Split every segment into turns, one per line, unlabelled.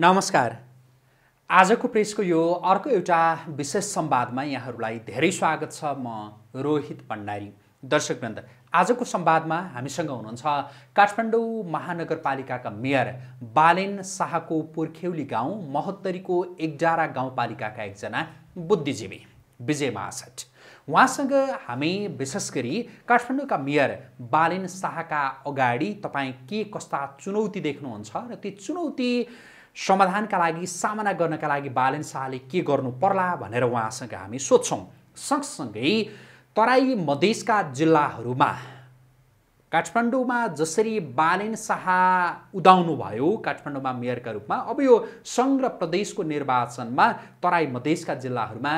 नमस्कार आजको प्रेसको यो अर्को एउटा विशेष संवादमा यहाँहरूलाई धेरै स्वागत छ म रोहित भण्डारी दर्शकवृन्द आजको संवादमा हामीसँग हुनुहुन्छ काठमाडौँ महानगरपालिकाका मेयर बालेन शाहको पुर्खेउली गाउँ महोत्तरीको एकजारा गाउँपालिकाका एकजना बुद्धिजीवी विजय महासठ उहाँसँग हामी विशेष गरी काठमाडौँका मेयर बालेन शाहका अगाडि तपाईँ के कस्ता चुनौती देख्नुहुन्छ र ती चुनौती समाधानका लागि सामना गर्नका लागि बालेन शाहले के गर्नु पर्ला भनेर उहाँसँग हामी सोध्छौँ सँगसँगै तराई मधेसका जिल्लाहरूमा काठमाडौँमा जसरी बालेन शाह भयो काठमाडौँमा मेयरका रूपमा अब यो सङ्घ प्रदेशको निर्वाचनमा तराई मधेसका जिल्लाहरूमा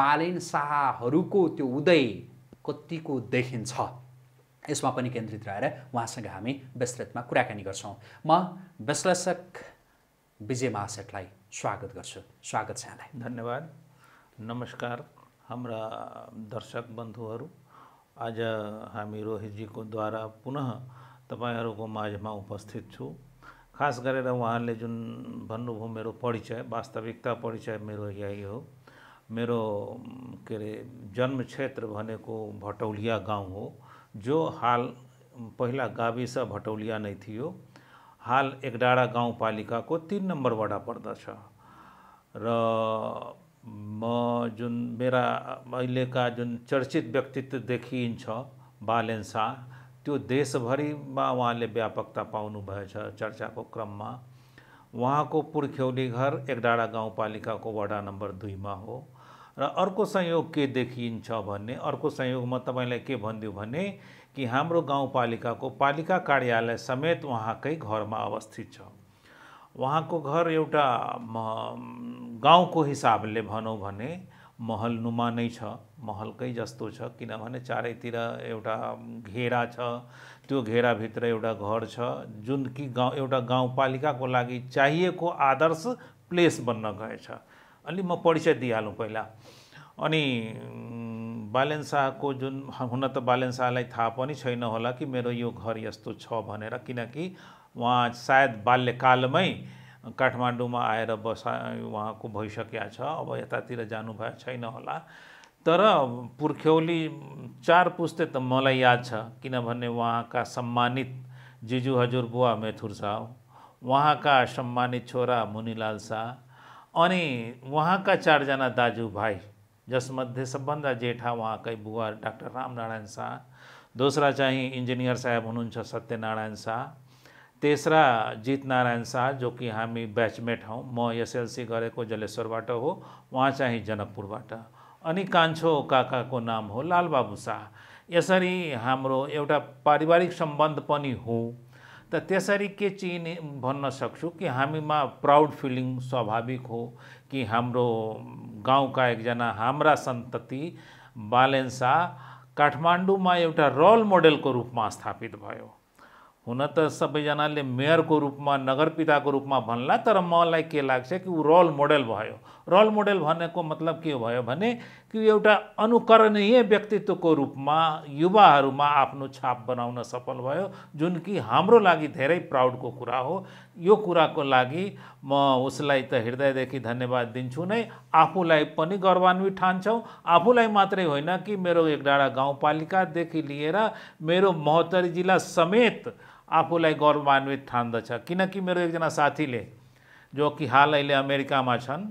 बालेन शाहहरूको त्यो उदय कतिको देखिन्छ यसमा पनि केन्द्रित रहेर उहाँसँग हामी विस्तृतमा कुराकानी गर्छौँ म विश्लेषक विजय महासेठलाई स्वागत गर्छु स्वागत छ यहाँलाई
धन्यवाद नमस्कार हाम्रा दर्शक बन्धुहरू आज हामी रोहितजीको द्वारा पुनः तपाईँहरूको में उपस्थित छु खास गरेर उहाँले जुन भन्नुभयो परिचय वास्तविकता परिचय मेरे यही हो मेरो के अरे जन्म क्षेत्र भनेको भटौलिया गाउँ हो जो हाल पहिला गावि भटौलिया नै थी हाल एक હાલ गाँव पालिक को तीन नंबर वडा पर्द जुन मेरा का जो चर्चित व्यक्तित्व देखिन्छ बालन शाह देशभरी में वहाँ व्यापकता चर्चा को पाउनुभएछ चर्चाको क्रममा उहाँको पुर्ख्यौली घर पालिक को वडा नंबर दुई में हो रहा अर्को संयोग के देखिन्छ भर्क संयोग में तपाईँलाई के भनिदियो भने कि हाम्रो गाउँपालिकाको पालिका कार्यालय समेत उहाँकै घरमा अवस्थित छ उहाँको घर एउटा गाउँको हिसाबले भनौँ भने महलनुमा नै छ महलकै जस्तो छ किनभने चारैतिर एउटा घेरा छ त्यो घेराभित्र एउटा घर छ जुन कि गाउँ एउटा गाउँपालिकाको लागि चाहिएको आदर्श प्लेस बन्न गएछ अलि म परिचय दिइहालौँ पहिला अनि बालेन शाहको जुन हुन त बालेन शाहलाई थाहा पनि छैन होला कि मेरो यो घर यस्तो छ भनेर किनकि उहाँ सायद बाल्यकालमै काठमाडौँमा आएर बसा उहाँको भइसकेको छ अब यतातिर जानु भए छैन होला तर पुर्ख्यौली चार पुस्ते त मलाई याद छ किनभने उहाँका सम्मानित जिजु हजुर बुवा मेथुर साह उहाँका सम्मानित छोरा मुनिलाल शाह अनि उहाँका चारजना दाजुभाइ जसमध्ये संबंधा जेठा वहाँ काही बुवा डॉक्टर रामनारायण शाह दूसरा चाहे इंजीनियर साहेब हो सत्यनारायण शाह तेसरा जीत नारायण शाह जो कि हमी बैचमेट हौँ म एसएलसी गरेको जलेश्वरबाट हो उहाँ चाहिँ जनकपुरबाट अनि कान्छो काकाको नाम हो लाल बाबू शाह इसी हम एउटा पारिवारिक संबंध पी हो त त्यसरी के चिने भन्न सक्छु कि हमी में प्राउड फीलिंग स्वाभाविक हो कि हम गाँव का एकजना हाम्रा संतति बालेन्सा काठमांडू में एटा रोल रूप में स्थापित भो होना तो को रूप में नगर पिता को रूप में भन्ला तर मैं के लग् कि ऊ रोल मोडल भो रोल मोडल भनेको मतलब के भो कि एउटा अनुकरणीय व्यक्तित्वको रूपमा युवाहरूमा आफ्नो छाप बनाउन सफल भयो जुन कि हाम्रो लागि धेरै प्राउडको कुरा हो यो कुराको लागि म उसलाई त हृदयदेखि धन्यवाद दिन्छु नै आफूलाई पनि गौरवान्वित ठान्छौँ आफूलाई मात्रै होइन कि मेरो एक डाँडा गाउँपालिकादेखि लिएर मेरो महोत्तरी जिल्ला समेत आफूलाई गौरवान्वित ठान्दछ किनकि मेरो एकजना साथीले जो कि हाल अहिले अमेरिकामा छन्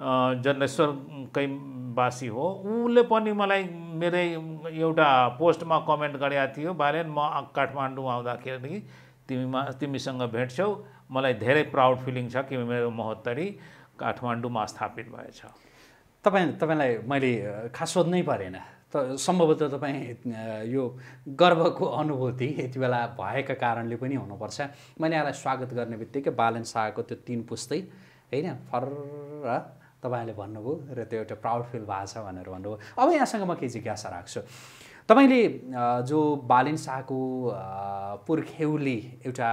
जनेश्वरकै वासी हो उसले पनि मलाई मेरै एउटा पोस्टमा कमेन्ट गरेको थियो बारेन म काठमाडौँ आउँदाखेरि तिमीमा तिमीसँग भेट्छौ मलाई धेरै प्राउड फिलिङ छ कि मेरो महोत्तरी काठमाडौँमा स्थापित भएछ
तपाईँ तपाईँलाई मैले खास सोध्नै परेन त सम्भवतः तपाईँ यो गर्वको अनुभूति यति बेला भएका कारणले पनि हुनुपर्छ मैले यहाँलाई स्वागत गर्ने बित्तिकै बालन शाहको त्यो तिन पुस्तै होइन फर तपाईँले भन्नुभयो र त्यो एउटा प्राउड फिल भएको छ भनेर भन्नुभयो अब यहाँसँग म केही जिज्ञासा राख्छु तपाईँले जो बालिन शाहको पुर्ख्यौली एउटा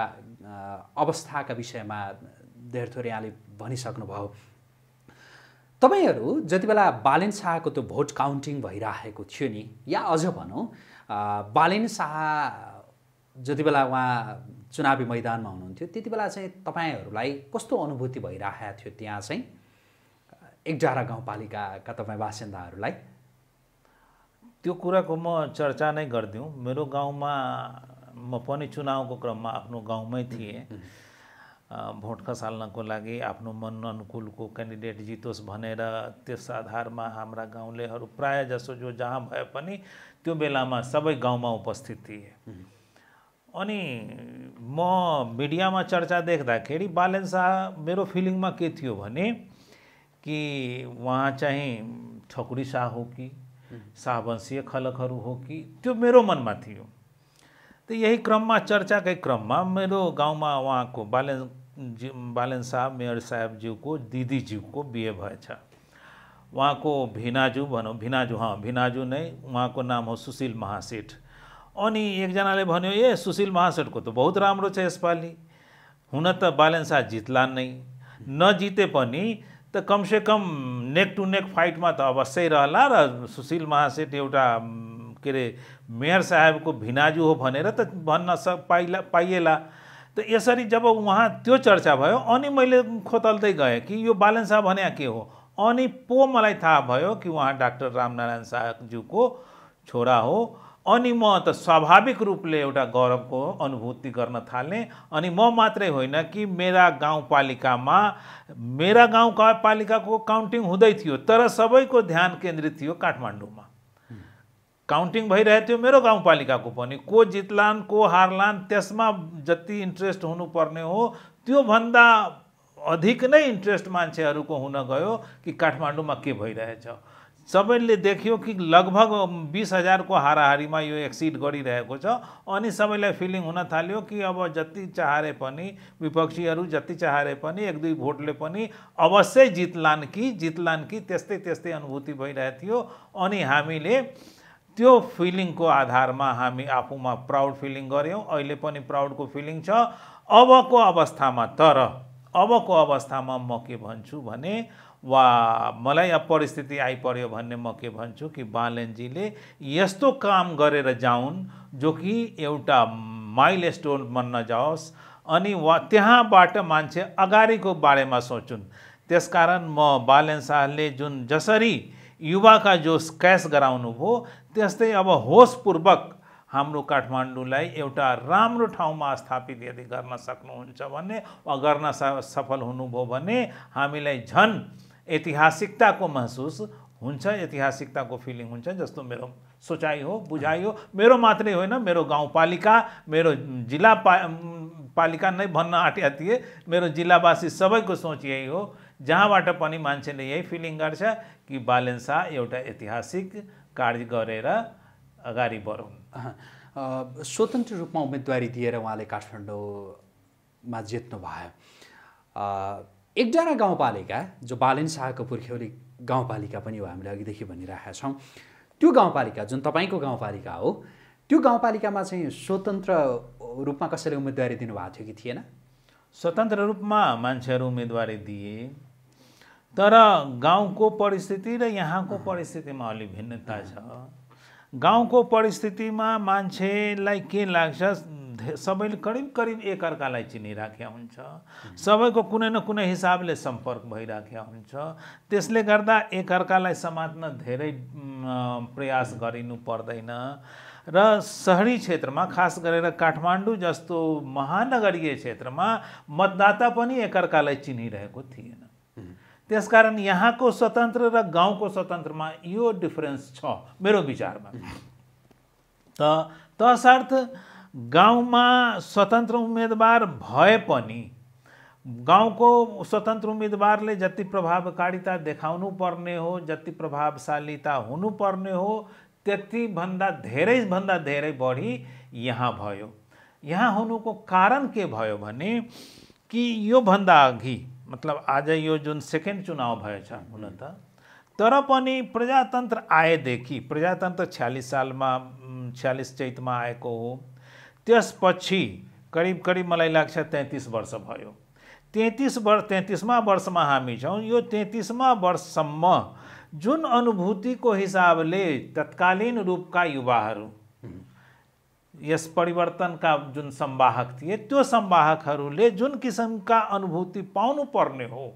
अवस्थाका विषयमा धेर थोर यहाँले भनिसक्नुभयो तपाईँहरू जति बेला बालिन शाहको त्यो भोट काउन्टिङ भइराखेको थियो नि या अझ भनौँ बालिन शाह जति बेला उहाँ चुनावी मैदानमा हुनुहुन्थ्यो त्यति बेला चाहिँ तपाईँहरूलाई कस्तो अनुभूति भइरहेको थियो त्यहाँ चाहिँ एकजारा गाउँपालिकाका तपाईँ बासिन्दाहरूलाई त्यो कुराको म चर्चा नै
गरिदिउँ मेरो गाउँमा म पनि चुनावको क्रममा आफ्नो गाउँमै थिएँ भोट खसाल्नको लागि आफ्नो मन अनुकूलको क्यान्डिडेट जितोस् भनेर त्यस आधारमा हाम्रा गाउँलेहरू प्राय जसो जो जहाँ भए पनि त्यो बेलामा सबै गाउँमा उपस्थित थिए अनि म मिडियामा चर्चा देख्दाखेरि बालन शाह मेरो फिलिङमा के थियो भने कि वहाँ चाहे छकुरी शाह हो कि हम्म। शाहवंशीय खलकहरू हो कि मेरे मन में थी तो यही में मेरे गाँव में वहाँ को बालेन जी बालन साहब मेयर को बीए दिदीज्यूको वहाँ को भिनाजू भन भिनाजू हाँ भिनाजू नहीं वहाँ को नाम हो सुशील महासेठ एकजना ने भो ए सुशील को तो बहुत राम इस पाली हुन तो बालन शाह जितला नै नजिते पनी त कमसेकम नेक टु नेक फाइटमा त अवश्य रहला र सुशील महासेठ एउटा के अरे मेयर साहेबको भिनाजु हो भनेर त भन्न स पाइला पाइएला त यसरी जब उहाँ त्यो चर्चा भयो अनि मैले खोतल्दै गएँ कि यो बालन शाह भन्या के हो अनि पो मलाई थाहा भयो कि उहाँ डाक्टर रामनारायण शाहज्यूको छोरा हो अनि म त स्वाभाविक रूपले एउटा गौरवको अनुभूति गर्न थालेँ अनि म मात्रै होइन कि मेरा गाउँपालिकामा मेरा गाउँपालिकाको काउन्टिङ हुँदै थियो तर सबैको ध्यान केन्द्रित थियो काठमाडौँमा काउन्टिङ भइरहेको थियो मेरो गाउँपालिकाको पनि को जित्लान् को हार्लान् त्यसमा जति इन्ट्रेस्ट हुनुपर्ने हो त्योभन्दा अधिक नै इन्ट्रेस्ट मान्छेहरूको हुन गयो कि काठमाडौँमा के भइरहेछ सबैले देख्यो कि लगभग बिस हजारको हाराहारीमा यो एक्सिड गरिरहेको छ अनि सबैलाई फिलिङ हुन थाल्यो कि अब जति चाहे पनि विपक्षीहरू जति चाहे पनि एक दुई भोटले पनि अवश्य जितलान् कि जितलान् कि त्यस्तै त्यस्तै अनुभूति भइरहेको थियो अनि हामीले त्यो फिलिङको आधारमा हामी आफूमा प्राउड फिलिङ गऱ्यौँ अहिले पनि प्राउडको फिलिङ छ अबको अवस्थामा तर अबको अवस्थामा म के भन्छु भने वा मलाई अब परिस्थिति आइपऱ्यो भन्ने म के भन्छु कि बालनजीले यस्तो काम गरेर जाउन् जो कि एउटा माइल स्टोन बन्न जाओस् अनि वा त्यहाँबाट मान्छे अगाडिको बारेमा सोचुन् त्यसकारण म बालन शाहले जुन जसरी युवाका जोस क्यास गराउनुभयो त्यस्तै अब होसपूर्वक हाम्रो काठमाडौँलाई एउटा राम्रो ठाउँमा स्थापित यदि गर्न सक्नुहुन्छ भने वा गर्न सफल हुनुभयो भने हामीलाई झन् ऐतिहासिकताको महसुस हुन्छ ऐतिहासिकताको फिलिङ हुन्छ जस्तो मेरो सोचाइ हो बुझाइ हो मेरो मात्रै होइन मेरो गाउँपालिका मेरो जिल्ला पा पालिका नै भन्न आँटिहाल्थे मेरो जिल्लावासी सबैको सोच यही हो जहाँबाट पनि मान्छेले यही फिलिङ गर्छ कि बालेन्सा एउटा ऐतिहासिक कार्य गरेर अगाडि
बढौँ स्वतन्त्र रूपमा उम्मेदवारी दिएर उहाँले काठमाडौँमा जित्नु भयो एकजना गाउँपालिका जो बालेन शाहको पुर्ख्यौली गाउँपालिका पनि हो हामीले अघिदेखि भनिरहेका छौँ त्यो गाउँपालिका जुन तपाईँको गाउँपालिका हो त्यो गाउँपालिकामा चाहिँ स्वतन्त्र रूपमा कसैले उम्मेदवारी दिनुभएको थियो कि थिएन
स्वतन्त्र रूपमा मान्छेहरू उम्मेदवारी दिए तर गाउँको परिस्थिति र यहाँको परिस्थितिमा अलि भिन्नता छ गाउँको परिस्थितिमा मान्छेलाई के लाग्छ सबैले करिब करिब एकअर्कालाई चिनिराखेका हुन्छ सबैको कुनै न कुनै हिसाबले सम्पर्क भइराखेका हुन्छ त्यसले गर्दा एकअर्कालाई समात्न धेरै प्रयास गरिनु पर्दैन र सहरी क्षेत्रमा खास गरेर काठमाडौँ जस्तो महानगरीय क्षेत्रमा मतदाता पनि एकअर्कालाई चिनिरहेको थिएन त्यसकारण यहाँको स्वतन्त्र र गाउँको स्वतन्त्रमा यो डिफ्रेन्स छ मेरो विचारमा त तसर्थ गाँव गाउँमा स्वतन्त्र उम्मेदवार भए को स्वतंत्र उम्मीदवार ने जति प्रभावकारिता देखा पर्ने हो जी प्रभावशालीता होने हो त्यतिभन्दा धेरैभन्दा धर बढी यहाँ भो यहाँ होने को कारण के भयो भने कि योभन्दा अघि मतलब आज यो जो सेकेन्ड चुनाव भएछ हुन प्रजातंत्र तर पनि प्रजातन्त्र आएदेखि प्रजातन्त्र छ्यालिस सालमा छ्यालिस चैतमा आएको हो त्यसपछि करिब करिब मलाई लाग्छ तेत्तिस वर्ष भयो तेत्तिस वर्ष तेत्तिसमा वर्षमा हामी छौँ यो तेत्तिसमा वर्षसम्म जुन अनुभूतिको हिसाबले तत्कालीन रूपका युवाहरू यस परिवर्तनका जुन सम्वाहक थिए त्यो सम्वाहकहरूले जुन किसिमका अनुभूति पाउनुपर्ने हो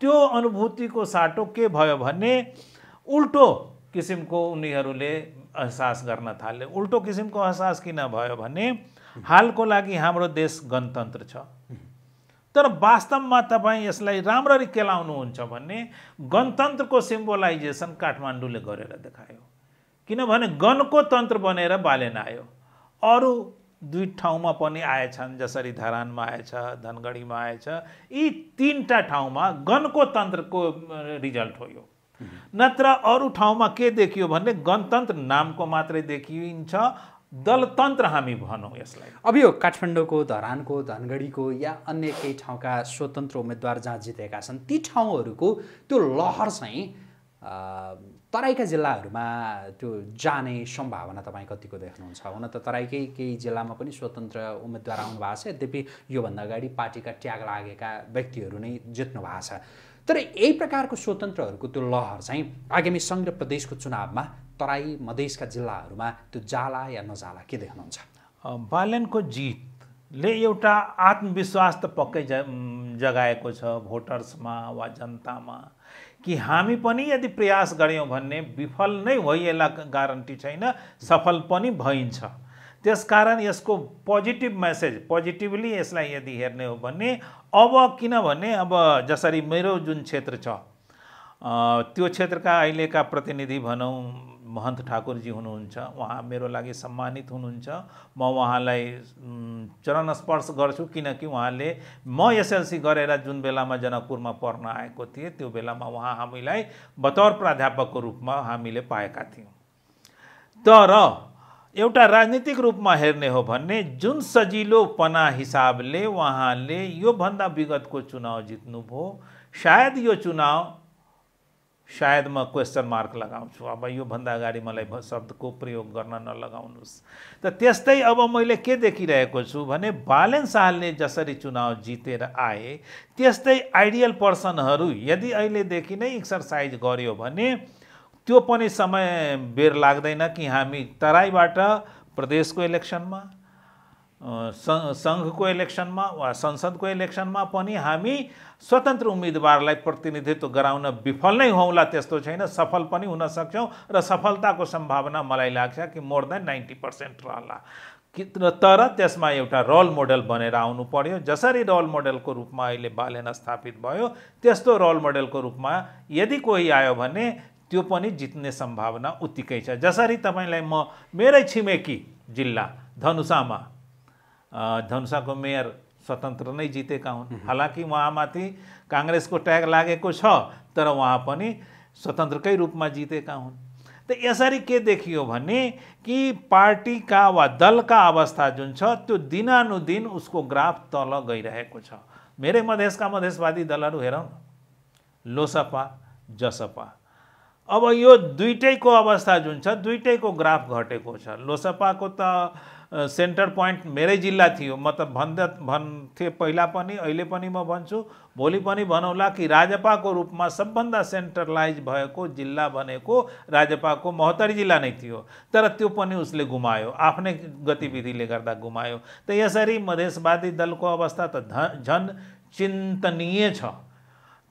त्यो अनुभूतिको साटो के भयो भने उल्टो किसिमको उनीहरूले एहसास गर्न थाले उल्टो किसिमको एहसास किन भयो भने हालको लागि हाम्रो देश गणतन्त्र छ तर वास्तवमा तपाईँ यसलाई राम्ररी केलाउनुहुन्छ भने गणतन्त्रको सिम्बोलाइजेसन काठमाडौँले गरेर देखायो किनभने गणको तन्त्र बनेर बालेन आयो अरू दुई ठाउँमा पनि आएछन् जसरी धरानमा आएछ धनगढीमा आएछ यी तिनवटा ठाउँमा गणको तन्त्रको रिजल्ट हो यो नत्र अरू ठाउँमा के देखियो भने गणतन्त्र नामको मात्रै देखिन्छ
दलतन्त्र हामी भनौँ यसलाई अब यो काठमाडौँको धरानको धनगढीको या अन्य केही ठाउँका स्वतन्त्र उम्मेद्वार जहाँ जितेका छन् ती ठाउँहरूको त्यो लहर चाहिँ तराईका जिल्लाहरूमा त्यो जाने सम्भावना तपाईँ कतिको देख्नुहुन्छ हुन त तराईकै केही जिल्लामा पनि स्वतन्त्र उम्मेद्वार आउनु भएको छ यद्यपि योभन्दा अगाडि पार्टीका ट्याग लागेका व्यक्तिहरू नै जित्नु भएको छ तर यही प्रकारको स्वतन्त्रहरूको त्यो लहर चाहिँ आगामी सङ्घ प्रदेशको चुनावमा तराई मधेसका जिल्लाहरूमा त्यो जाला या नजाला के देख्नुहुन्छ बालनको जितले एउटा आत्मविश्वास त पक्कै
जगाएको छ भोटर्समा वा जनतामा कि हामी पनि यदि प्रयास गऱ्यौँ भने विफल नै भइएला ग्यारेन्टी छैन सफल पनि भइन्छ त्यसकारण यसको पोजिटिभ मेसेज पोजिटिभली यसलाई यदि हेर्ने हो भने अब किनभने अब जसरी मेरो जुन क्षेत्र छ त्यो क्षेत्रका अहिलेका प्रतिनिधि भनौँ महन्त ठाकुरजी हुनुहुन्छ उहाँ मेरो लागि सम्मानित हुनुहुन्छ म उहाँलाई चरण स्पर्श गर्छु किनकि उहाँले म एसएलसी गरेर जुन बेलामा जनकपुरमा पढ्न आएको थिएँ त्यो बेलामा उहाँ हामीलाई बतौर प्राध्यापकको रूपमा हामीले पाएका थियौँ तर एउटा राजनीतिक रूपमा हेर्ने हो भने जुन सजिलोपना हिसाबले उहाँले योभन्दा विगतको चुनाव जित्नुभयो सायद यो चुनाव सायद म क्वेसन मार्क लगाउँछु अब योभन्दा अगाडि मलाई शब्दको प्रयोग गर्न नलगाउनुहोस् त त्यस्तै अब मैले के देखिरहेको छु भने बालन शाहले जसरी चुनाव जितेर आए त्यस्तै आइडियल पर्सनहरू यदि अहिलेदेखि नै एक्सर्साइज गर्यो भने त्यो पनि समय बेर लाग्दैन कि हामी तराईबाट प्रदेशको इलेक्सनमा सङ्घको इलेक्सनमा वा संसदको इलेक्सनमा पनि हामी स्वतन्त्र उम्मेदवारलाई प्रतिनिधित्व गराउन विफल नै हौँला त्यस्तो छैन सफल पनि हुन सक्छौँ र सफलताको सम्भावना मलाई लाग्छ कि मोर देन नाइन्टी पर्सेन्ट रहला कि तर त्यसमा एउटा रोल मोडल बनेर आउनु पर्यो जसरी रोल मोडलको रूपमा अहिले बालेन स्थापित भयो त्यस्तो रोल मोडलको रूपमा यदि कोही आयो भने त्यो पनि जित्ने सम्भावना उत्तिकै छ जसरी तपाईँलाई म मेरै छिमेकी जिल्ला धनुषामा धनुषाको मेयर स्वतन्त्र नै जितेका हुन् हालाकि उहाँमाथि काङ्ग्रेसको ट्याग लागेको छ तर उहाँ पनि स्वतन्त्रकै रूपमा जितेका हुन् त यसरी के देखियो भने कि पार्टीका वा दलका अवस्था जुन छ त्यो दिनानुदिन उसको ग्राफ तल गइरहेको छ मेरै मधेसका मधेसवादी दलहरू हेरौँ लोसपा जसपा अब यो दुइटैको अवस्था जुन छ दुइटैको ग्राफ घटेको छ लोसपाको त सेन्टर पोइन्ट मेरै जिल्ला थियो म त भन्द भन्थे पहिला पनि अहिले पनि म भन्छु भोलि पनि भनौँला कि राजपाको रूपमा सबभन्दा सेन्ट्रलाइज भएको जिल्ला भनेको राजपाको महोत्तरी जिल्ला नै थियो तर त्यो पनि उसले गुमायो आफ्नै गतिविधिले गर्दा गुमायो त यसरी मधेसवादी दलको अवस्था त झन चिन्तनीय छ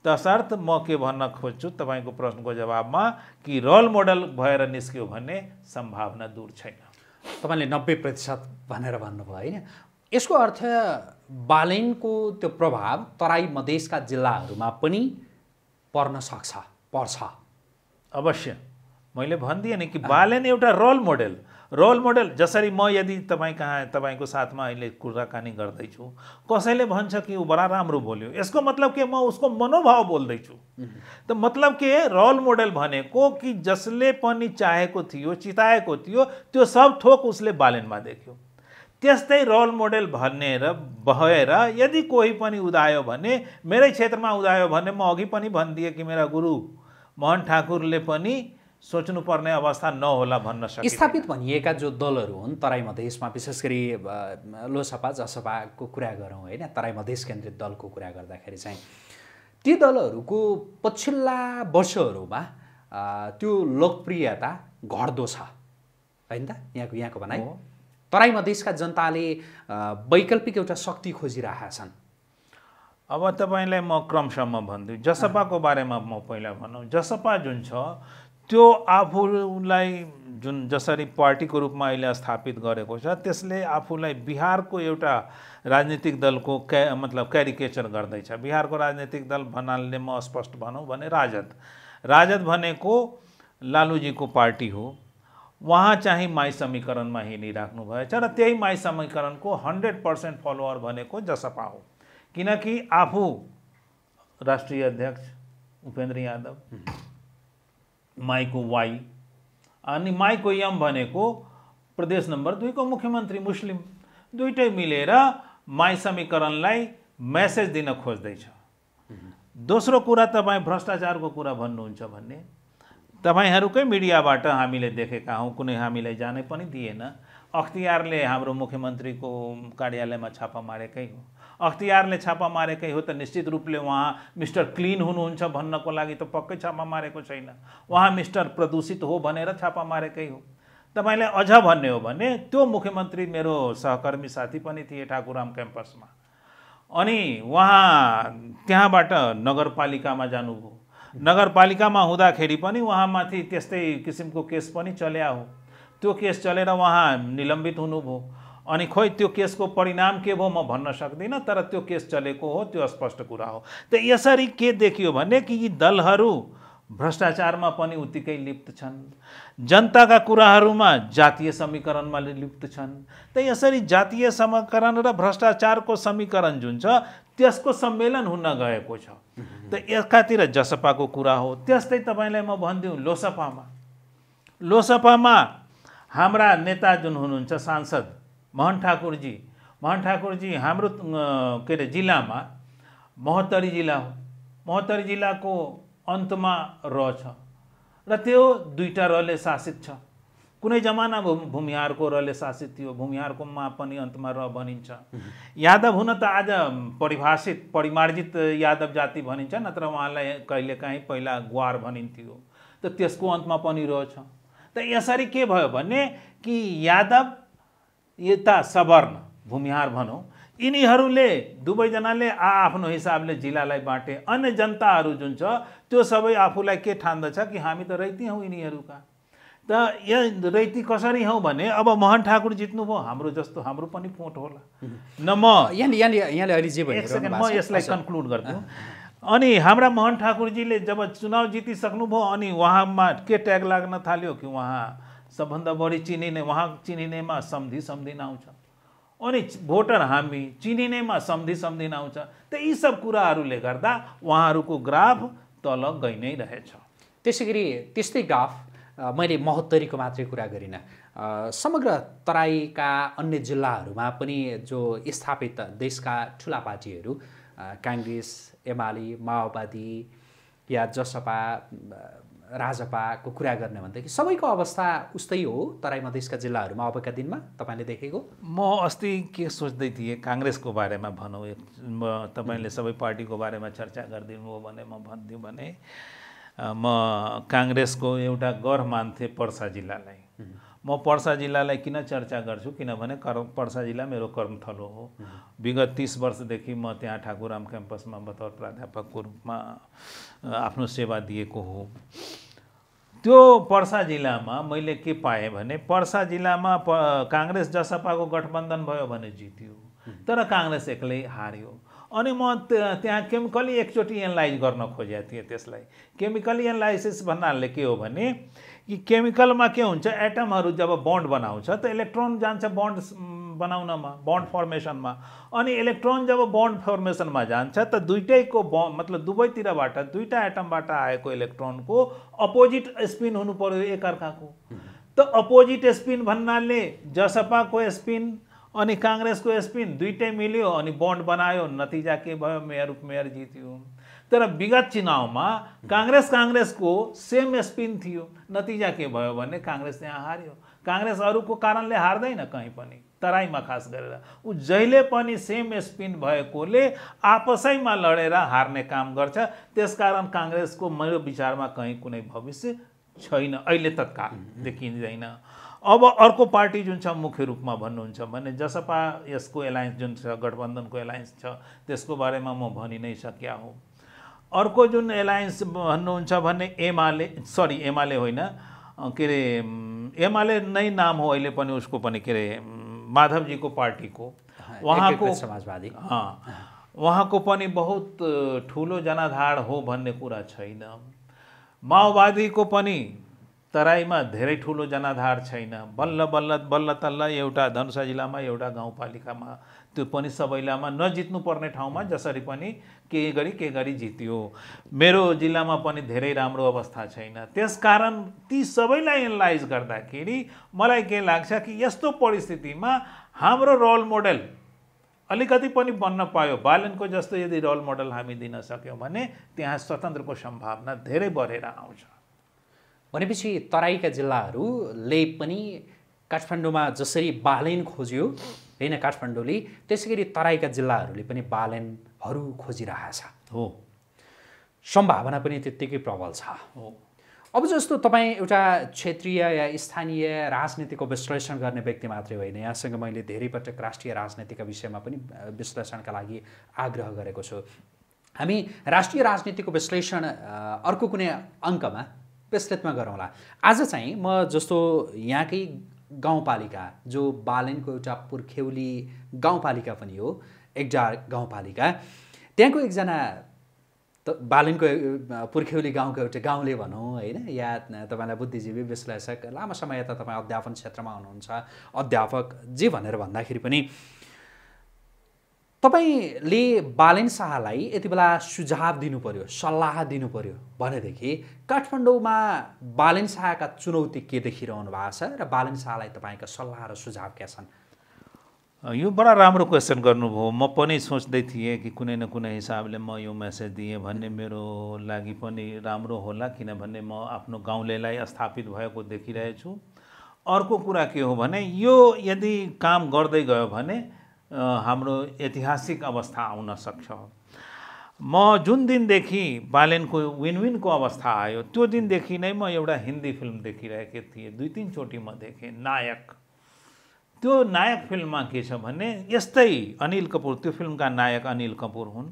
तसर्थ म के भन्न खोज्छु तपाईँको प्रश्नको जवाबमा कि रोल मोडल भएर निस्क्यो भन्ने सम्भावना दूर छैन तपाईँले
नब्बे प्रतिशत भनेर भन्नुभयो होइन यसको अर्थ बालेनको त्यो प्रभाव तराई मधेसका जिल्लाहरूमा पनि पर्न सक्छ पर्छ
अवश्य मैले भनिदिएँ नि कि बालेन एउटा रोल मोडल रोल मोडल जसरी म यदि तपाईँ कहाँ तपाईँको साथमा अहिले कुराकानी गर्दैछु कसैले भन्छ कि ऊ बडा राम्रो बोल्यो यसको मतलब के म उसको मनोभाव बोल्दैछु त मतलब के रोल मोडल भनेको कि जसले पनि चाहेको थियो चिताएको थियो त्यो सब थोक उसले बालेनमा देख्यो त्यस्तै रोल मोडल भनेर भएर यदि कोही पनि उदायो भने मेरै क्षेत्रमा उदायो भने म अघि पनि भनिदिएँ कि मेरा गुरु मोहन
ठाकुरले पनि सोच्नुपर्ने अवस्था नहोला भन्न सक्छ स्थापित भनिएका जो दलहरू हुन् तराई मधेसमा विशेष गरी लोसपा जसपाको कुरा गरौँ होइन तराई मधेस केन्द्रित दलको कुरा गर्दाखेरि चाहिँ ती दलहरूको पछिल्ला वर्षहरूमा त्यो लोकप्रियता घट्दो छ होइन त यहाँको यहाँको भनाइ तराई मधेसका जनताले वैकल्पिक एउटा शक्ति खोजिरहेका छन्
अब तपाईँलाई म क्रमसम्म भनिदिउँ जसपाको बारेमा म पहिला भनौँ जसपा जुन छ त्यो आफूलाई जुन जसरी पार्टीको रूपमा अहिले स्थापित गरेको छ त्यसले आफूलाई बिहारको एउटा राजनीतिक दलको क्या मतलब क्यारिकेचर गर्दैछ बिहारको राजनीतिक दल भन्नाले म स्पष्ट भनौँ भने राजद राजद भनेको लालुजीको पार्टी हो उहाँ चाहिँ माई समीकरणमा हिँडिराख्नुभएछ र त्यही माई समीकरणको हन्ड्रेड पर्सेन्ट फलोवर भनेको जसपा हो किनकि आफू राष्ट्रिय अध्यक्ष उपेन्द्र यादव माईको वाई अनि माईको यम भनेको प्रदेश नम्बर दुईको मुख्यमन्त्री मुस्लिम दुइटै मिलेर माई समीकरणलाई मेसेज दिन खोज्दैछ दोस्रो कुरा तपाईँ भ्रष्टाचारको कुरा भन्नुहुन्छ भन्ने तपाईँहरूकै मिडियाबाट हामीले देखेका हौँ कुनै हामीलाई जानै पनि दिएन अख्तियारले हाम्रो मुख्यमन्त्रीको कार्यालयमा छापा मारेकै हो अख्तियारले छापा मारेकै हो त निश्चित रूपले उहाँ मिस्टर क्लिन हुनुहुन्छ भन्नको लागि त पक्कै छापा मारेको छैन उहाँ मिस्टर प्रदूषित हो भनेर छापा मारेकै हो तपाईँले अझ भन्ने हो भने त्यो मुख्यमन्त्री मेरो सहकर्मी साथी पनि थिए ठाकुराम क्याम्पसमा अनि उहाँ त्यहाँबाट नगरपालिकामा जानुभयो नगरपालिकामा हुँदाखेरि पनि उहाँमाथि त्यस्तै किसिमको केस पनि चल्या हो त्यो केस चलेर उहाँ निलम्बित हुनुभयो अनि खोइ त्यो केसको परिणाम के भयो म भन्न सक्दिनँ तर त्यो केस चलेको हो त्यो स्पष्ट कुरा हो त यसरी के देखियो भने कि यी दलहरू भ्रष्टाचारमा पनि उत्तिकै लिप्त छन् जनताका कुराहरूमा जातीय समीकरणमा लिप्त छन् त यसरी जातीय समीकरण र भ्रष्टाचारको समीकरण जुन छ त्यसको सम्मेलन हुन गएको छ त एकातिर जसपाको कुरा हो त्यस्तै तपाईँलाई म भनिदिउँ लोसपामा लोसपामा हाम्रा नेता जुन हुनुहुन्छ सांसद महन ठाकुरजी महन ठाकुरजी हाम्रो के अरे जिल्लामा महोत्तरी जिल्ला हो महोत्तरी जिल्लाको अन्तमा र छ र त्यो दुईवटा रले शासित छ कुनै जमाना भूमिहारको रले शासित थियो मा पनि अन्तमा र भनिन्छ यादव हुन त आज परिभाषित परिमार्जित यादव जाति भनिन्छ नत्र उहाँलाई कहिलेकाहीँ पहिला ग्वार भनिन्थ्यो त त्यसको अन्तमा पनि छ त यसरी के भयो भने कि यादव यता सवर्ण भूमिहार भनौँ यिनीहरूले दुवैजनाले आफ्नो हिसाबले जिल्लालाई बाँटे अन्य जनताहरू जुन छ त्यो सबै आफूलाई के ठान्दछ कि हामी त रैती हौँ यिनीहरूका त यहाँ रैती कसरी हौँ भने अब मोहन ठाकुर जित्नु जित्नुभयो हाम्रो जस्तो हाम्रो पनि फोट होला न म यहाँले जे म यसलाई कन्क्लुड गर्छु अनि हाम्रा मोहन ठाकुरजीले जब चुनाव जितिसक्नुभयो अनि उहाँमा के ट्याग लाग्न थाल्यो कि उहाँ सबभन्दा बढी चिनिने उहाँ चिनिनेमा सम्धि सम्धिन आउँछ अनि भोटर हामी चिनिनेमा सम्धि सम्धिन आउँछ त यी
सब कुराहरूले गर्दा उहाँहरूको ग्राफ तल गइ नै रहेछ त्यसै गरी त्यस्तै ग्राफ मैले महोत्तरीको मात्रै कुरा गरिनँ समग्र तराईका अन्य जिल्लाहरूमा पनि जो स्थापित देशका ठुला पार्टीहरू काङ्ग्रेस एमाले माओवादी या जसपा राजपाको कुरा गर्ने भनेदेखि सबैको अवस्था उस्तै हो तराई मधेसका जिल्लाहरूमा अबका दिनमा तपाईँले देखेको
म अस्ति के सोच्दै थिएँ काङ्ग्रेसको बारेमा भनौँ म तपाईँले सबै पार्टीको बारेमा चर्चा गरिदिनु हो भने म भनिदिउँ भने म काङ्ग्रेसको एउटा गर मान्थेँ पर्सा जिल्लालाई म पर्सा जिल्लालाई किन चर्चा गर्छु किनभने कर्म पर्सा जिल्ला मेरो कर्मथलो हो विगत तिस वर्षदेखि म त्यहाँ ठाकुराम क्याम्पसमा बतौर प्राध्यापकको रूपमा आफ्नो सेवा दिएको हो त्यो पर्सा जिल्लामा मैले के पाएँ भने पर्सा जिल्लामा प काङ्ग्रेस जसपाको गठबन्धन भयो भने जित्यो तर काङ्ग्रेस एक्लै हार्यो अनि म त्यहाँ केमिकली एकचोटि एनालाइज गर्न खोजेको थिएँ त्यसलाई केमिकली एनालाइसिस भन्नाले के हो भने कि केमिकलमा के हुन्छ एटमहरू जब बन्ड बनाउँछ त इलेक्ट्रोन जान्छ बन्ड बनाउनमा बन्ड फर्मेसनमा अनि इलेक्ट्रोन जब बन्ड फर्मेसनमा जान्छ त दुइटैको ब मतलब दुवैतिरबाट दुईवटा एटमबाट आएको इलेक्ट्रोनको अपोजिट स्पिन हुनु पऱ्यो एकअर्काको त अपोजिट स्पिन भन्नाले जसपाको स्पिन अनि काङ्ग्रेसको स्पिन दुइटै मिल्यो अनि बन्ड बनायो नतिजा के भयो मेयर उपमेयर जित्यो तर विगत चुनावमा काङ्ग्रेस काङ्ग्रेसको सेम स्पिन थियो नतिजा के भयो भने काङ्ग्रेस त्यहाँ हार्यो काङ्ग्रेस अरूको कारणले हार्दैन कहीँ पनि तराईमा खास गरेर ऊ जहिले पनि सेम स्पिन भएकोले आपसैमा लडेर हार्ने काम गर्छ त्यसकारण काङ्ग्रेसको मेरो विचारमा कहीँ कुनै भविष्य छैन अहिले तत्काल देखिँदैन अब अर्को पार्टी जुन छ मुख्य रूपमा भन्नुहुन्छ भने जसपा यसको एलायन्स जुन छ गठबन्धनको एलायन्स छ त्यसको बारेमा म भनि नै सकिया हुँ अर्को जुन एलायन्स भन्नुहुन्छ भने एमाले सरी एमाले होइन के अरे एमाले नै नाम हो अहिले पनि उसको पनि के अरे माधवजीको पार्टीको
उहाँको समाजवादी
उहाँको पनि बहुत ठुलो जनाधार हो भन्ने कुरा छैन माओवादीको पनि तराईमा धेरै ठुलो जनाधार छैन बल्ल बल्ल बल्ल तल्ल एउटा धनुषा जिल्लामा एउटा गाउँपालिकामा त्यो पनि सबैलामा नजित्नुपर्ने ठाउँमा जसरी पनि के गरी के गरी जित्यो मेरो जिल्लामा पनि धेरै राम्रो अवस्था छैन त्यसकारण ती सबैलाई एनालाइज गर्दाखेरि मलाई के लाग्छ कि यस्तो परिस्थितिमा हाम्रो रोल मोडल अलिकति पनि बन्न पायो बालनको जस्तो यदि रोल मोडल हामी दिन सक्यौँ भने त्यहाँ स्वतन्त्रको सम्भावना धेरै बढेर आउँछ
भनेपछि तराईका जिल्लाहरूले पनि काठमाडौँमा जसरी बालेन खोज्यो होइन काठमाडौँले त्यसै गरी तराईका जिल्लाहरूले पनि बालेनहरू खोजिरहेछ हो सम्भावना पनि त्यत्तिकै प्रबल छ हो अब जस्तो तपाईँ एउटा क्षेत्रीय या स्थानीय राजनीतिको विश्लेषण गर्ने व्यक्ति मात्रै होइन यहाँसँग मैले धेरै पटक राष्ट्रिय राजनीतिका विषयमा पनि विश्लेषणका लागि आग्रह गरेको छु हामी राष्ट्रिय राजनीतिको विश्लेषण अर्को कुनै अङ्कमा पेसलेटमा गरौँला आज चाहिँ म जस्तो यहाँकै गाउँपालिका जो बालनको एउटा पुर्ख्यौली गाउँपालिका पनि हो एकजा गाउँपालिका त्यहाँको एकजना त बालिनको पुर्ख्यौली गाउँको एउटा गाउँले भनौँ होइन या तपाईँलाई बुद्धिजीवी विश्लेषक लामो समय त तपाईँ अध्यापन क्षेत्रमा हुनुहुन्छ अध्यापक जे भनेर भन्दाखेरि पनि तपाईँले बालेन शाहलाई यति बेला सुझाव दिनु पर्यो सल्लाह दिनु पर्यो भनेदेखि काठमाडौँमा बालेन शाहका चुनौती के देखिरहनु भएको छ र बालेन शाहलाई तपाईँका सल्लाह र सुझाव क्या छन्
यो बडा राम्रो क्वेसन गर्नुभयो म पनि सोच्दै थिएँ कि कुनै न कुनै हिसाबले म यो मेसेज दिएँ भन्ने मेरो लागि पनि राम्रो होला किनभने म आफ्नो गाउँलेलाई स्थापित भएको देखिरहेछु अर्को कुरा के हो भने यो यदि काम गर्दै गयो भने हाम्रो ऐतिहासिक अवस्था आउन सक्छ म जुन दिनदेखि बालेनको विन विनको अवस्था आयो त्यो दिनदेखि नै म एउटा हिन्दी फिल्म देखिरहेको थिएँ दुई तिनचोटि म देखेँ नायक त्यो नायक फिल्ममा के छ भने यस्तै अनिल कपुर त्यो फिल्मका नायक अनिल कपुर हुन्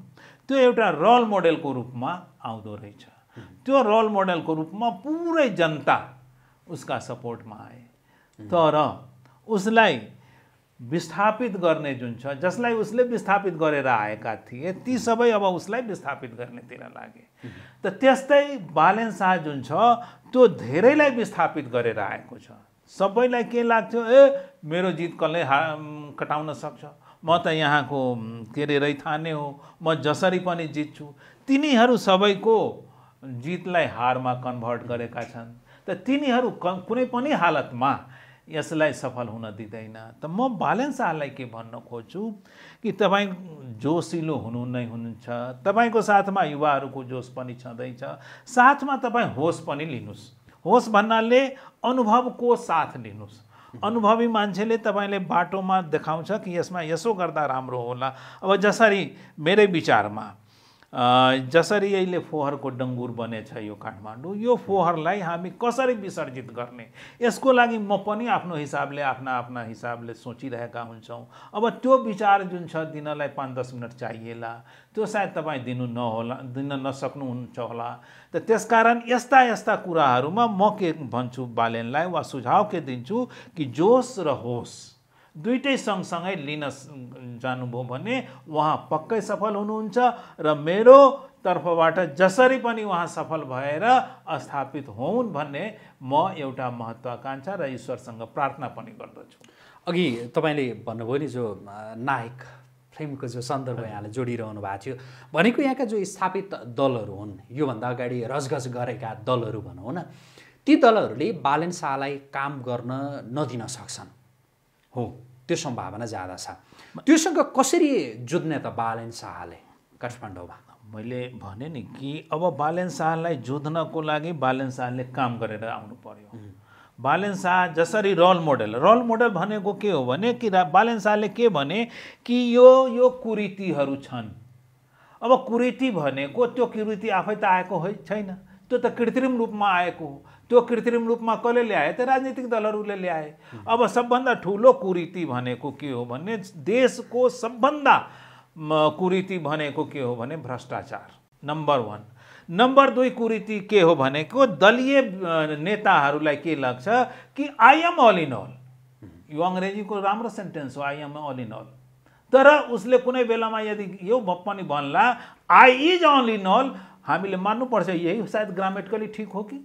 त्यो एउटा रोल मोडलको रूपमा आउँदो रहेछ त्यो रोल मोडलको रूपमा पुरै जनता उसका सपोर्टमा आए तर उसलाई विस्थापित गर्ने जुन छ जसलाई उसले विस्थापित गरेर आएका थिए ती सबै अब उसलाई विस्थापित गर्नेतिर लागे त त्यस्तै बालेन शाह जुन छ त्यो धेरैलाई विस्थापित गरेर आएको छ सबैलाई के लाग्थ्यो ए मेरो जित कसले हा कटाउन सक्छ म त यहाँको के अरे रैथाने हो म जसरी पनि जित्छु तिनीहरू सबैको जितलाई हारमा कन्भर्ट गरेका छन् त तिनीहरू कुनै पनि हालतमा यसलाई सफल हुन दिँदैन त म भालेन्सालाई के भन्न खोज्छु कि तपाईँ जोसिलो हुनु नै हुनुहुन्छ तपाईँको साथमा युवाहरूको जोस पनि छँदैछ साथमा तपाईँ होस पनि लिनुहोस् होस भन्नाले अनुभवको साथ लिनुहोस् अनुभवी मान्छेले तपाईँले बाटोमा देखाउँछ कि यसमा यसो गर्दा राम्रो होला अब जसरी मेरै विचारमा जसरी अहिले फोहरको डङ्गुर बनेछ यो काठमाडौँ यो फोहरलाई हामी कसरी विसर्जित गर्ने यसको लागि म पनि आफ्नो हिसाबले आफ्ना आफ्ना हिसाबले सोचिरहेका हुन्छौँ अब त्यो विचार जुन छ दिनलाई पाँच दस मिनट चाहिएला त्यो सायद तपाईँ दिनु नहोला दिन नसक्नुहुन्छ होला त त्यसकारण यस्ता यस्ता कुराहरूमा म के भन्छु बालेनलाई वा सुझाव के दिन्छु कि जोस र होस् दुइटै सँगसँगै लिन जानुभयो भने उहाँ पक्कै सफल हुनुहुन्छ र मेरो तर्फबाट जसरी पनि उहाँ सफल भएर स्थापित हुन्
भन्ने म एउटा महत्त्वाकाङ्क्षा र ईश्वरसँग प्रार्थना पनि गर्दछु अघि तपाईँले भन्नुभयो नि जो नायक फिल्मको जो सन्दर्भ यहाँले जोडिरहनु भएको थियो भनेको यहाँका जो स्थापित दलहरू हुन् योभन्दा अगाडि रजगज गरेका दलहरू भनौँ न ती दलहरूले बालन शाहलाई काम गर्न नदिन सक्छन् हो त्यो सम्भावना ज्यादा छ त्योसँग कसरी जुत्ने त बालेन शाहले काठमाडौँमा
मैले भने नि कि अब बालेन शाहलाई जोध्नको लागि बालेन शाहले काम गरेर आउनु पर्यो बालेन शाह जसरी रोल मोडल रोल मोडल भनेको के हो भने कि बालेन शाहले के भने कि यो यो कुरीतिहरू छन् अब कुरीति भनेको त्यो कुरीति आफै त आएको होइन छैन त्यो त कृत्रिम रूपमा आएको हो त्यो कृत्रिम रूपमा कसले ल्याए त राजनीतिक दलहरूले ल्याए अब सबभन्दा ठुलो कुरीति भनेको के हो भने देशको सबभन्दा कुरीति भनेको के हो भने भ्रष्टाचार नम्बर वान नम्बर दुई कुरीति के हो भनेको दलीय नेताहरूलाई के लाग्छ कि I am all in all यो अङ्ग्रेजीको राम्रो सेन्टेन्स हो I am all in all तर उसले कुनै बेलामा यदि यो पनि भन्ला I is all in all हामीले मान्नुपर्छ यही सायद ग्रामेटिकली ठिक हो कि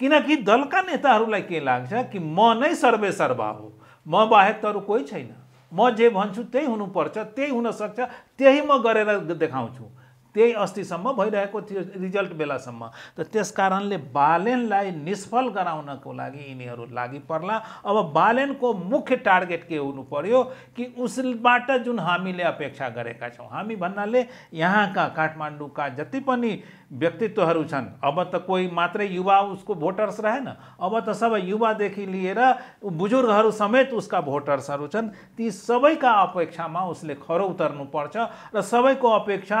किनकि दलका नेताहरूलाई के लाग्छ कि म नै सर्वेसर्वा हो म बाहेक त अरू कोही छैन म जे भन्छु त्यही हुनुपर्छ त्यही हुनसक्छ त्यही म गरेर देखाउँछु त्यही अस्तिसम्म भइरहेको थियो रिजल्ट बेलासम्म त त्यस कारणले बालेनलाई निष्फल गराउनको लागि यिनीहरू लागि पर्ला अब बालेनको मुख्य टार्गेट के हुनु पर्यो कि उसबाट जुन हामीले अपेक्षा गरेका छौँ हामी भन्नाले यहाँका काठमाडौँका जति पनि व्यक्तित्वहरू छन् अब त कोही मात्रै युवा उसको भोटर्स रहेन अब त सबै युवादेखि लिएर बुजुर्गहरू समेत उसका भोटर्सहरू छन् ती सबैका अपेक्षामा उसले खरो उतर्नुपर्छ र सबैको अपेक्षा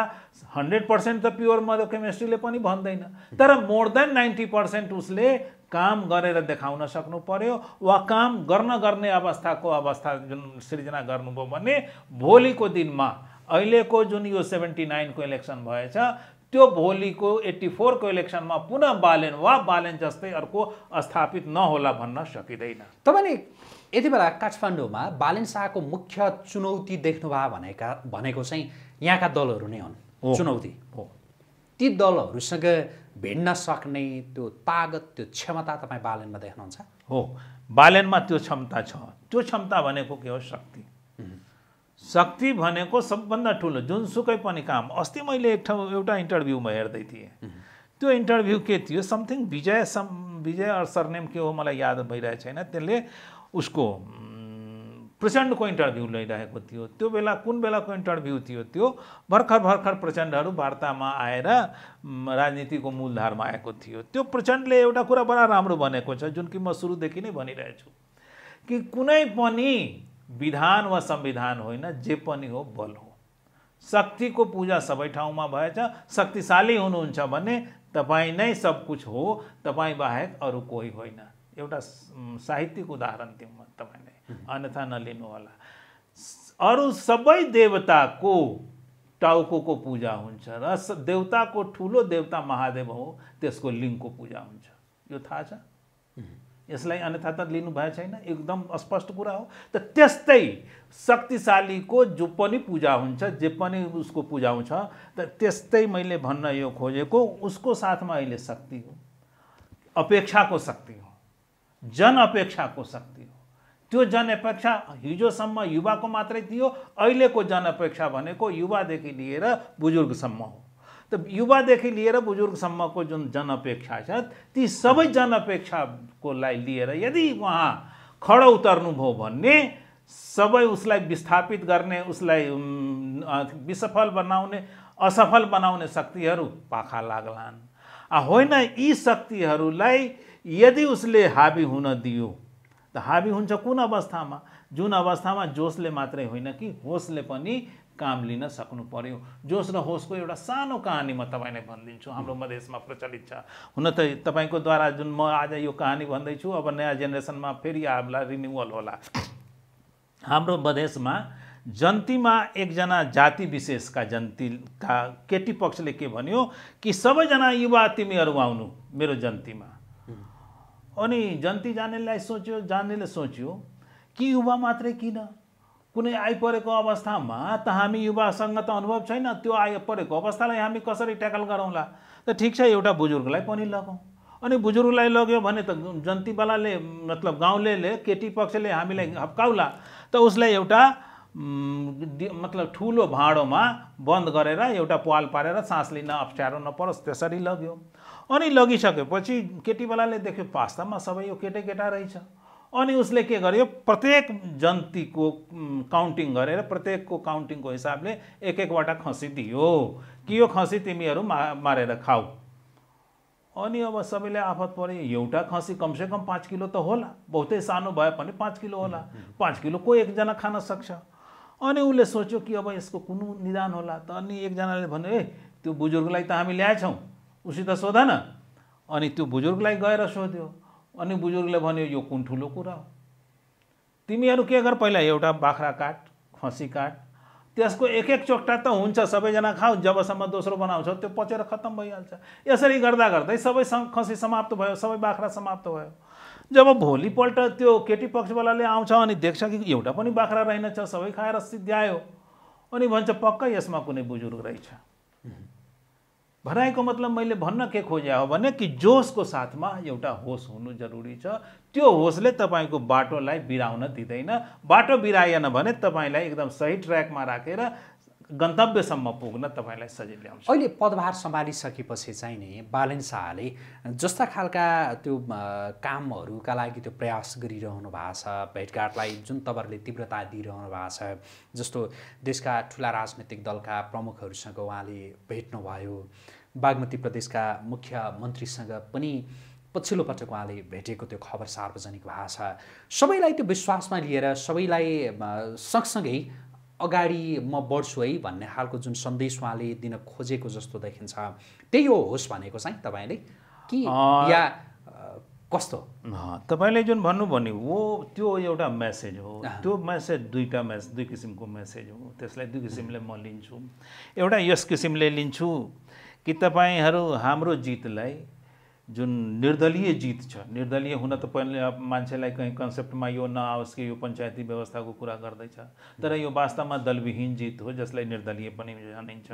हन्ड्रेड पर्सेन्ट त प्योर मदर केमिस्ट्रीले पनि भन्दैन तर मोर देन नाइन्टी पर्सेन्ट उसले काम गरेर देखाउन सक्नु पर्यो वा काम गर्न गर्ने अवस्थाको अवस्था जुन सृजना गर्नुभयो भने भोलिको दिनमा अहिलेको जुन यो सेभेन्टी नाइनको इलेक्सन भएछ त्यो भोलिको एट्टी फोरको इलेक्सनमा पुनः बालेन वा बालेन जस्तै
अर्को स्थापित नहोला भन्न सकिँदैन तपाईँले यति बेला काठमाडौँमा बालेन शाहको मुख्य चुनौती देख्नुभयो भनेका भनेको चाहिँ यहाँका दलहरू नै हुन् चुनौती हो ती दलहरूसँग भिड्न सक्ने त्यो तागत त्यो क्षमता तपाईँ बालनमा देख्नुहुन्छ
हो बालनमा त्यो क्षमता छ
त्यो क्षमता भनेको के
हो शक्ति शक्ति भनेको सबभन्दा ठुलो जुनसुकै पनि काम अस्ति मैले एक ठाउँ एउटा इन्टरभ्यूमा हेर्दै थिएँ त्यो इन्टरभ्यू के थियो something Vijay some Vijay surname के हो मलाई याद भइरहेको छैन त्यसले उसको प्रचण्डको इन्टरभ्यू लैरहेको थियो त्यो बेला कुन बेलाको इन्टरभ्यू थियो त्यो भर्खर भर्खर प्रचण्डहरू वार्तामा आएर राजनीतिको मूलधारमा आएको थियो त्यो प्रचण्डले एउटा कुरा बडा राम्रो भनेको छ जुन कि म सुरुदेखि नै भनिरहेछु कि कुनै पनि विधान वा संविधान होइन जे पनि हो बल हो शक्तिको पूजा सबै ठाउँमा भएछ शक्तिशाली हुनुहुन्छ भने तपाईँ नै सब कुछ हो तपाईँ बाहेक अरू कोही होइन एउटा साहित्यिक उदाहरण दिउँ म तपाईँलाई अन्यथा नलिनुहोला अरू सबै देवताको टाउको पूजा हुन्छ र देवताको ठुलो देवता महादेव हो त्यसको लिङ्गको पूजा हुन्छ यो थाहा छ यसलाई अन्यथा त लिनुभएको छैन एकदम स्पष्ट कुरा हो त त्यस्तै शक्तिशालीको जो पनि पूजा हुन्छ जे पनि उसको पूजा हुन्छ त त्यस्तै मैले भन्न यो खोजेको उसको साथमा अहिले शक्ति हो अपेक्षाको शक्ति हो जन अपेक्षाको शक्ति त्यो जनअपेक्षा हिजोसम्म युवाको मात्रै थियो अहिलेको जनअपेक्षा भनेको युवादेखि लिएर बुजुर्गसम्म हो त युवादेखि लिएर बुजुर्गसम्मको जुन जनअपेक्षा छ ती सबै जनअपेक्षाकोलाई लिएर यदि उहाँ खड उतर्नुभयो भन्ने सबै उसलाई विस्थापित गर्ने उसलाई विसफल बनाउने असफल बनाउने शक्तिहरू पाखा लाग्लान् होइन यी शक्तिहरूलाई यदि उसले हाबी हुन दियो त हाबी हुन्छ कुन अवस्थामा जुन अवस्थामा जोसले मात्रै होइन कि होसले पनि काम लिन सक्नु पर्यो जोस र होसको एउटा सानो कहानी म तपाईँलाई भनिदिन्छु हाम्रो मधेसमा प्रचलित छ हुन त तपाईँकोद्वारा जुन म आज यो कहानी भन्दैछु अब नयाँ जेनेरेसनमा फेरि हामीलाई रिन्युअल होला हाम्रो मधेसमा जन्तीमा एकजना जाति विशेषका जन्तीका केटी पक्षले के भन्यो कि सबैजना युवा तिमीहरू आउनु मेरो जन्तीमा अनि जन्ती जानेलाई सोच्यो जानेले सोच्यो कि युवा मात्रै किन कुनै आइपरेको अवस्थामा त हामी युवासँग त अनुभव छैन त्यो आइपरेको अवस्थालाई हामी कसरी ट्याकल गरौँला त ठिक छ एउटा बुजुर्गलाई पनि लगाउँ अनि बुजुर्गलाई लग्यो भने त जन्तीवालाले मतलब गाउँले केटी पक्षले हामीलाई हप्काउला त उसलाई एउटा मतलब ठुलो भाँडोमा बन्द गरेर एउटा पाल पारेर सास लिन अप्ठ्यारो नपरोस् त्यसरी लग्यो अनि लगिसकेपछि केटीवालाले देख्यो पास्तामा सबै यो केटै केटा रहेछ अनि उसले के गर्यो प्रत्येक जन्तीको काउन्टिङ गरेर प्रत्येकको काउन्टिङको हिसाबले एक एकवटा खसी दियो कि यो खसी तिमीहरू मा मारेर खाऊ अनि अब सबैले आफत पऱ्यो एउटा खसी कमसेकम पाँच किलो त होला बहुतै सानो भए पनि पाँच किलो होला पाँच किलो कोही एकजना खान सक्छ अनि उसले सोच्यो कि अब यसको कुनै निदान होला त अनि एकजनाले भन्यो ए त्यो बुजुर्गलाई त हामी ल्याएछौँ उसित सोध न अनि त्यो बुजुर्गलाई गएर सोध्यो अनि बुजुर्गले भन्यो यो कुन ठुलो कुरा हो तिमीहरू के गर पहिला एउटा बाख्रा काट खसी काट त्यसको एक एक चोकटा त हुन्छ सबैजना खाऊ जबसम्म दोस्रो बनाउँछ त्यो पचेर खत्तम भइहाल्छ यसरी गर्दा गर्दै सबै खसी समाप्त भयो सबै बाख्रा समाप्त भयो जब भोलिपल्ट त्यो केटी पक्षवालाले आउँछ अनि देख्छ कि एउटा पनि बाख्रा रहेनछ सबै खाएर सिद्ध्यायो अनि भन्छ पक्कै यसमा कुनै बुजुर्ग रहेछ भनाइको मतलब मैले भन्न के खोजे हो भने कि जोसको साथमा एउटा होस हुनु जरुरी छ त्यो होसले तपाईँको बाटोलाई बिराउन दिँदैन बाटो बिराएन भने तपाईँलाई एकदम सही ट्र्याकमा राखेर गन्तव्यसम्म पुग्न तपाईँलाई सजिलो ल्याउँछ
अहिले पदभार सम्हालिसकेपछि चाहिँ नि बालन शाहले जस्ता खालका त्यो कामहरूका लागि त्यो प्रयास गरिरहनु भएको छ भेटघाटलाई जुन तपाईँहरूले तीव्रता दिइरहनु भएको छ जस्तो देशका ठुला राजनैतिक दलका प्रमुखहरूसँग उहाँले भेट्नुभयो बागमती प्रदेशका मुख्यमन्त्रीसँग पनि पछिल्लो पटक उहाँले भेटेको त्यो खबर सार्वजनिक भएको छ सबैलाई त्यो विश्वासमा लिएर सबैलाई सँगसँगै अगाडि म बढ्छु है भन्ने खालको जुन सन्देश उहाँले दिन खोजेको जस्तो देखिन्छ त्यही हो होस् भनेको चाहिँ तपाईँले कि या
कस्तो तपाईँले जुन भन्नु नि हो त्यो एउटा मेसेज हो त्यो मेसेज दुईवटा मेसेज दुई किसिमको मेसेज हो त्यसलाई दुई किसिमले म लिन्छु एउटा यस किसिमले लिन्छु कि तपाईँहरू हाम्रो जितलाई जुन निर्दलीय जित छ निर्दलीय हुन त पहिले मान्छेलाई कहीँ कन्सेप्टमा यो नआओस् कि यो पञ्चायती व्यवस्थाको कुरा गर्दैछ तर यो वास्तवमा दलविहीन जित हो जसलाई निर्दलीय पनि जानिन्छ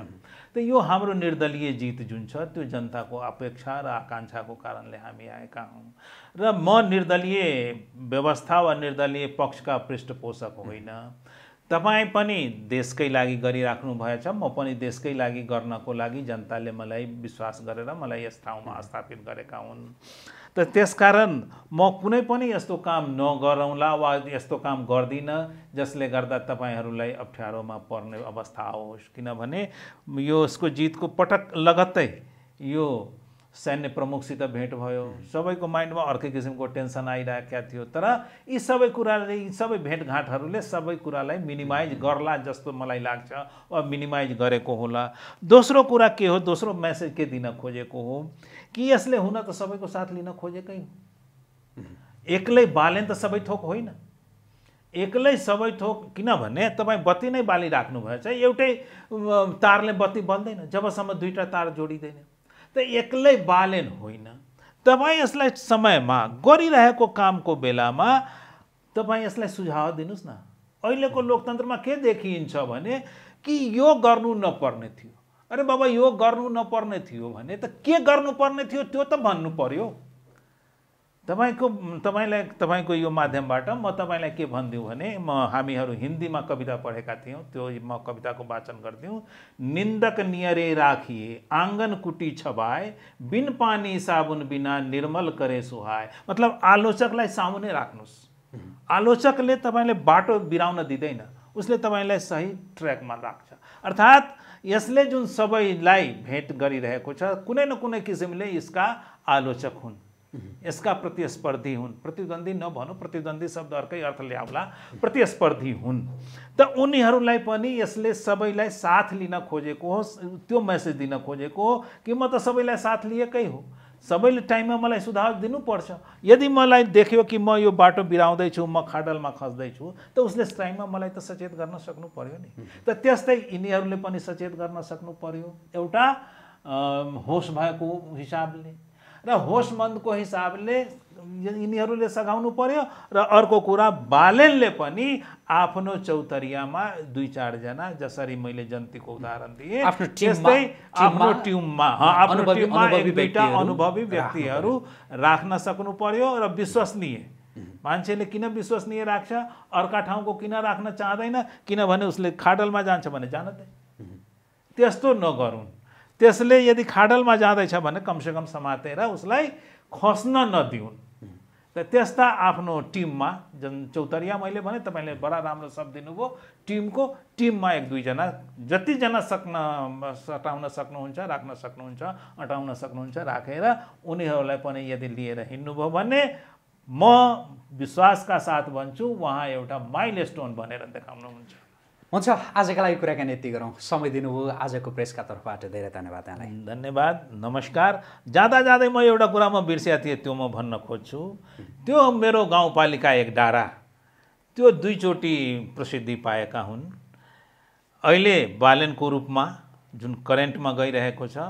त यो हाम्रो निर्दलीय जित जुन छ त्यो जनताको अपेक्षा र आकाङ्क्षाको कारणले हामी आएका हौँ र म निर्दलीय व्यवस्था वा निर्दलीय पक्षका पृष्ठपोषक होइन तपाईँ पनि देशकै लागि गरिराख्नु भएछ म पनि देशकै लागि गर्नको लागि जनताले मलाई विश्वास गरेर मलाई यस ठाउँमा स्थापित गरेका हुन् त त्यसकारण म कुनै पनि यस्तो काम नगरौँला वा यस्तो काम गर्दिनँ जसले गर्दा तपाईँहरूलाई अप्ठ्यारोमा पर्ने अवस्था आओस् किनभने यो यसको जितको पटक लगत्तै यो सैन्य प्रमुखसित भेट भयो सबैको माइन्डमा अर्कै किसिमको टेन्सन आइरहेका थियो तर यी सबै कुराले यी सबै भेटघाटहरूले सबै कुरालाई मिनिमाइज गर्ला जस्तो मलाई लाग्छ वा मिनिमाइज गरेको होला दोस्रो कुरा के हो दोस्रो मेसेज के दिन खोजेको हो कि यसले हुन त सबैको साथ लिन खोजेकै हो एक्लै बालेन त सबै थोक होइन एक्लै सबै थोक किनभने तपाईँ बत्ती नै चाहिँ एउटै तारले बत्ती बल्दैन जबसम्म दुईवटा तार जोडिँदैन त एक्लै बालेन होइन तपाईँ यसलाई समयमा गरिरहेको कामको बेलामा तपाईँ यसलाई सुझाव दिनुहोस् न अहिलेको लोकतन्त्रमा के देखिन्छ भने कि यो गर्नु नपर्ने थियो अरे बाबा यो गर्नु नपर्ने थियो भने त के गर्नुपर्ने थियो त्यो त भन्नु पर्यो तपाईँको तपाईँलाई तपाईँको यो माध्यमबाट म तपाईँलाई के भनिदिउँ भने म हामीहरू हिन्दीमा कविता पढेका थियौँ त्यो म कविताको वाचन गर्थ्यौँ निन्दक नियरे राखिए आँगन कुटी छबाए बिन पानी साबुन बिना निर्मल करे सुहाए मतलब आलोचकलाई सामुने राख्नुहोस् आलोचकले तपाईँले बाटो बिराउन दिँदैन उसले तपाईँलाई सही ट्र्याकमा राख्छ अर्थात् यसले जुन सबैलाई भेट गरिरहेको छ कुनै न कुनै किसिमले यसका आलोचक हुन् यसका प्रतिस्पर्धी हुन् प्रतिद्वन्दी नभनौँ प्रतिद्वन्दी शब्द अर्कै अर्थ ल्याउला प्रतिस्पर्धी हुन् त उनीहरूलाई पनि यसले सबैलाई साथ लिन खोजेको हो त्यो मेसेज दिन खोजेको हो कि म त सबैलाई साथ लिएकै हो सबैले टाइममा मलाई सुधार दिनुपर्छ यदि मलाई देख्यो कि म यो बाटो बिराउँदैछु म खाडलमा खस्दैछु त उसले टाइममा मलाई त सचेत गर्न सक्नु पर्यो नि त त्यस्तै यिनीहरूले पनि सचेत गर्न सक्नु पर्यो एउटा होस भएको हिसाबले र होसमन्दको हिसाबले यिनीहरूले सघाउनु पर्यो र अर्को कुरा बालेनले पनि आफ्नो चौतरियामा दुई चारजना जसरी मैले जन्तीको उदाहरण दिएँ त्यस्तै आफ्नो ट्युममा आफ्नो अनुभवी व्यक्तिहरू राख्न सक्नु पर्यो र विश्वसनीय मान्छेले किन विश्वसनीय राख्छ अर्का ठाउँको किन राख्न चाहँदैन किनभने उसले खाडलमा जान्छ भने जान त्यस्तो नगरौँ त्यसले यदि खाडलमा जाँदैछ भने कमसेकम समातेर उसलाई खस्न नदिउन् त त्यस्ता आफ्नो टिममा जुन चौतरिया मैले भने तपाईँले बडा राम्रो शब्द दिनुभयो टिमको टिममा एक दुईजना जतिजना सक्न सटाउन सक्नुहुन्छ राख्न सक्नुहुन्छ अटाउन सक्नुहुन्छ राखेर उनीहरूलाई पनि यदि लिएर हिँड्नुभयो
भने म विश्वासका साथ भन्छु उहाँ एउटा माइल स्टोन भनेर देखाउनुहुन्छ हुन्छ आजका लागि कुराकानी यति गरौँ समय दिनुभयो आजको प्रेसका तर्फबाट धेरै धन्यवाद यहाँलाई धन्यवाद नमस्कार जाँदा जाँदै म एउटा कुरा म बिर्सिया थिएँ त्यो म भन्न
खोज्छु त्यो मेरो गाउँपालिका एक डाँडा त्यो दुईचोटि प्रसिद्धि पाएका हुन् अहिले बालनको रूपमा जुन करेन्टमा गइरहेको छ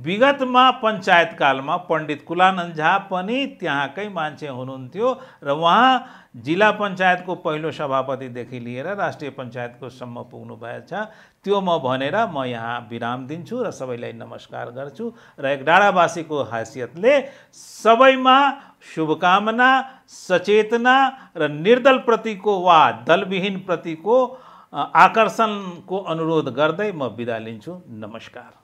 विगत में काल में पंडित कुलानंद झा पनि तैंक मं हो रहा उहाँ जिल्ला पञ्चायतको पहिलो सभापतिदेखि लिएर राष्ट्रिय पञ्चायतको सम्म पुग्नुभएछ त्यो म भनेर म यहाँ विराम दिशु र सबैलाई नमस्कार गर्छु र एक डाँडावासीको हैसियतले सबैमा शुभकामना सचेतना र निर्दल प्रति को वा
आकर्षण को अनुरोध करते म बिदा नमस्कार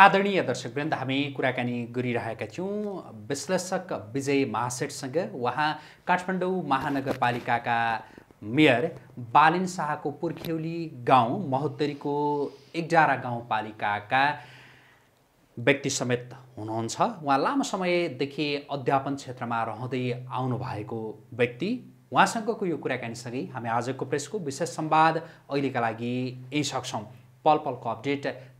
आदरणीय दर्शकवृन्द हामी कुराकानी गरिरहेका थियौँ विश्लेषक विजय महासेठसँग उहाँ काठमाडौँ महानगरपालिकाका मेयर बालिन शाहको पुर्ख्यौली गाउँ महोत्तरीको एकजारा गाउँपालिकाका व्यक्ति समेत हुनुहुन्छ उहाँ लामो समयदेखि अध्यापन क्षेत्रमा रहँदै आउनुभएको व्यक्ति उहाँसँगको यो कुराकानीसँगै हामी आजको प्रेसको विशेष संवाद अहिलेका लागि यही सक्छौँ पल पलको अपडेट